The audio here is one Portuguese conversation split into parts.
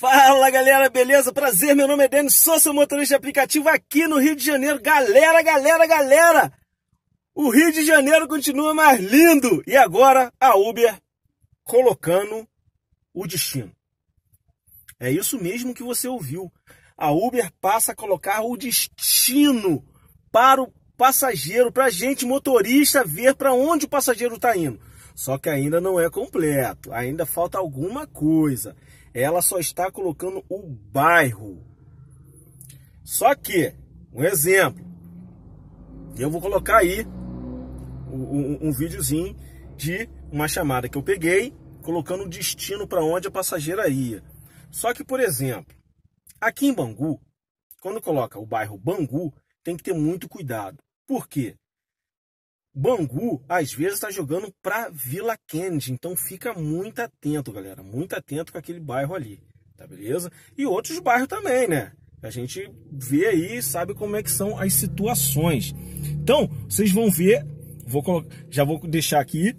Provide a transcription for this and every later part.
Fala galera, beleza? Prazer, meu nome é Denis, sou seu motorista aplicativo aqui no Rio de Janeiro. Galera, galera, galera! O Rio de Janeiro continua mais lindo! E agora a Uber colocando o destino. É isso mesmo que você ouviu. A Uber passa a colocar o destino para o passageiro, para a gente motorista ver para onde o passageiro está indo. Só que ainda não é completo, ainda falta alguma coisa ela só está colocando o bairro. Só que, um exemplo, eu vou colocar aí um, um, videozinho de uma chamada que eu peguei, colocando o destino para onde a passageira ia. Só que, por exemplo, aqui em Bangu, quando coloca o bairro Bangu, tem que ter muito cuidado. Por quê? Bangu, às vezes, está jogando para Vila Kennedy. Então fica muito atento, galera. Muito atento com aquele bairro ali. Tá beleza? E outros bairros também, né? A gente vê aí, sabe como é que são as situações. Então, vocês vão ver, vou já vou deixar aqui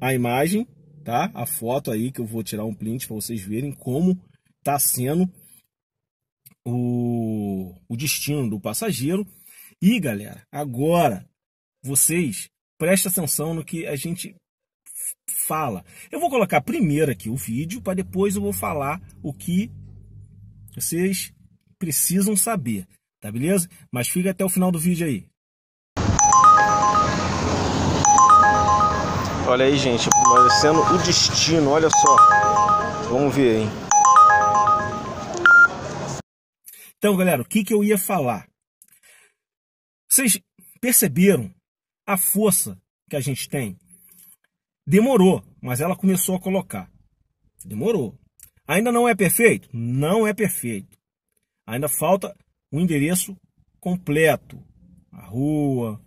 a imagem, tá? A foto aí que eu vou tirar um print para vocês verem como tá sendo o, o destino do passageiro. E, galera, agora vocês preste atenção no que a gente fala. Eu vou colocar primeiro aqui o vídeo, para depois eu vou falar o que vocês precisam saber, tá beleza? Mas fica até o final do vídeo aí. Olha aí, gente, aparecendo o destino, olha só. Vamos ver, hein? Então, galera, o que, que eu ia falar? Vocês perceberam a força que a gente tem. Demorou, mas ela começou a colocar. Demorou. Ainda não é perfeito? Não é perfeito. Ainda falta o endereço completo, a rua,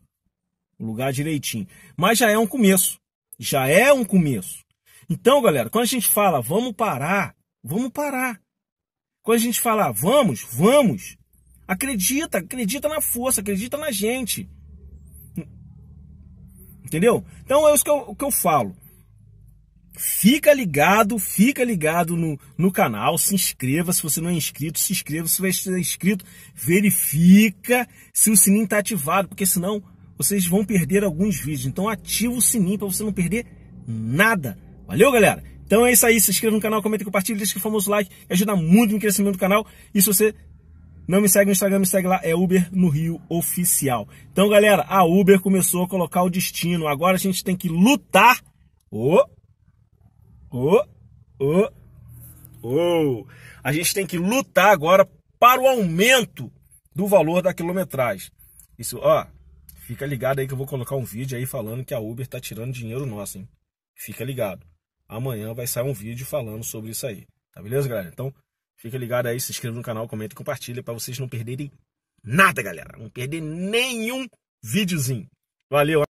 o lugar direitinho. Mas já é um começo. Já é um começo. Então, galera, quando a gente fala vamos parar, vamos parar. Quando a gente fala vamos, vamos, acredita, acredita na força, acredita na gente. Entendeu? Então é isso que eu, que eu falo. Fica ligado, fica ligado no, no canal, se inscreva, se você não é inscrito, se inscreva, se você é inscrito, verifica se o sininho está ativado, porque senão vocês vão perder alguns vídeos. Então ativa o sininho para você não perder nada. Valeu, galera? Então é isso aí, se inscreva no canal, comenta, compartilha, deixa o famoso like, ajuda muito no crescimento do canal. E se você não me segue no Instagram, me segue lá, é Uber no Rio Oficial. Então, galera, a Uber começou a colocar o destino. Agora a gente tem que lutar. Ô! Ô! Ô! Ô! A gente tem que lutar agora para o aumento do valor da quilometragem. Isso, ó, fica ligado aí que eu vou colocar um vídeo aí falando que a Uber tá tirando dinheiro nosso, hein? Fica ligado. Amanhã vai sair um vídeo falando sobre isso aí. Tá beleza, galera? Então, fica ligado aí, se inscreva no canal, comenta e compartilha para vocês não perderem nada, galera. Não perder nenhum videozinho. Valeu!